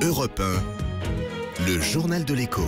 Europe 1, le journal de l'écho.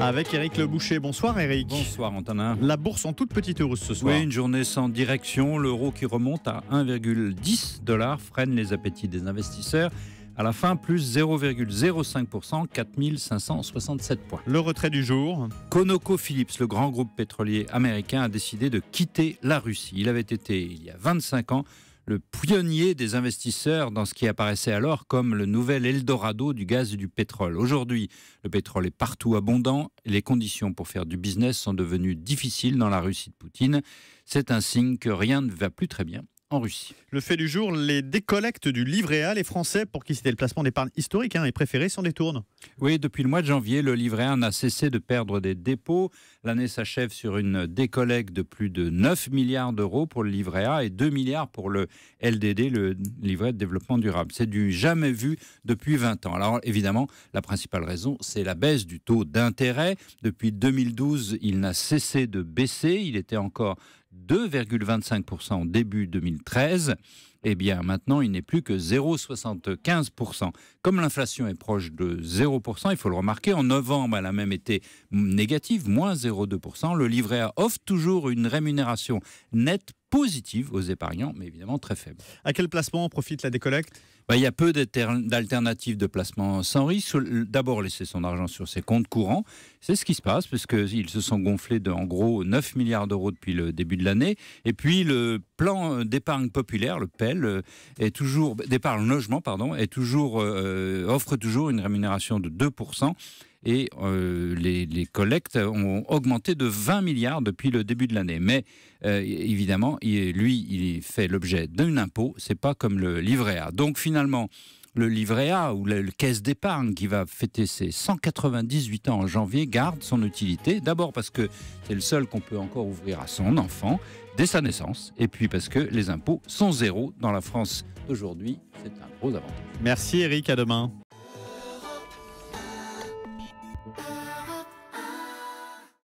Avec Eric Leboucher, Bonsoir Eric. Bonsoir Antonin. La bourse en toute petite heureuse ce soir. Oui, une journée sans direction. L'euro qui remonte à 1,10 dollars freine les appétits des investisseurs. À la fin, plus 0,05%, 4567 points. Le retrait du jour. ConocoPhillips, le grand groupe pétrolier américain, a décidé de quitter la Russie. Il avait été, il y a 25 ans, le pionnier des investisseurs dans ce qui apparaissait alors comme le nouvel Eldorado du gaz et du pétrole. Aujourd'hui, le pétrole est partout abondant, les conditions pour faire du business sont devenues difficiles dans la Russie de Poutine. C'est un signe que rien ne va plus très bien. Russie. Le fait du jour, les décollectes du livret A, les Français, pour qui c'était le placement d'épargne historique et hein, préféré, s'en détournent. Oui, depuis le mois de janvier, le livret A n'a cessé de perdre des dépôts. L'année s'achève sur une décollecte de plus de 9 milliards d'euros pour le livret A et 2 milliards pour le LDD, le livret de développement durable. C'est du jamais vu depuis 20 ans. Alors évidemment, la principale raison, c'est la baisse du taux d'intérêt. Depuis 2012, il n'a cessé de baisser. Il était encore 2,25% en début 2013, eh bien maintenant il n'est plus que 0,75%. Comme l'inflation est proche de 0%, il faut le remarquer, en novembre elle a même été négative, moins 0,2%. Le livret A offre toujours une rémunération nette positive aux épargnants, mais évidemment très faible. À quel placement profite la décollecte bah, Il y a peu d'alternatives de placement sans risque. D'abord, laisser son argent sur ses comptes courants. C'est ce qui se passe, parce qu'ils se sont gonflés de, en gros, 9 milliards d'euros depuis le début de l'année. Et puis, le plan d'épargne populaire, le PEL, euh, est toujours, d'épargne logement, pardon, est toujours, euh, offre toujours une rémunération de 2% et euh, les, collectes ont augmenté de 20 milliards depuis le début de l'année. Mais euh, évidemment, lui, il fait l'objet d'un impôt, c'est pas comme le livret A. Donc finalement, le livret A ou la caisse d'épargne qui va fêter ses 198 ans en janvier garde son utilité. D'abord parce que c'est le seul qu'on peut encore ouvrir à son enfant dès sa naissance. Et puis parce que les impôts sont zéro dans la France d'aujourd'hui. C'est un gros avantage. Merci Eric, à demain.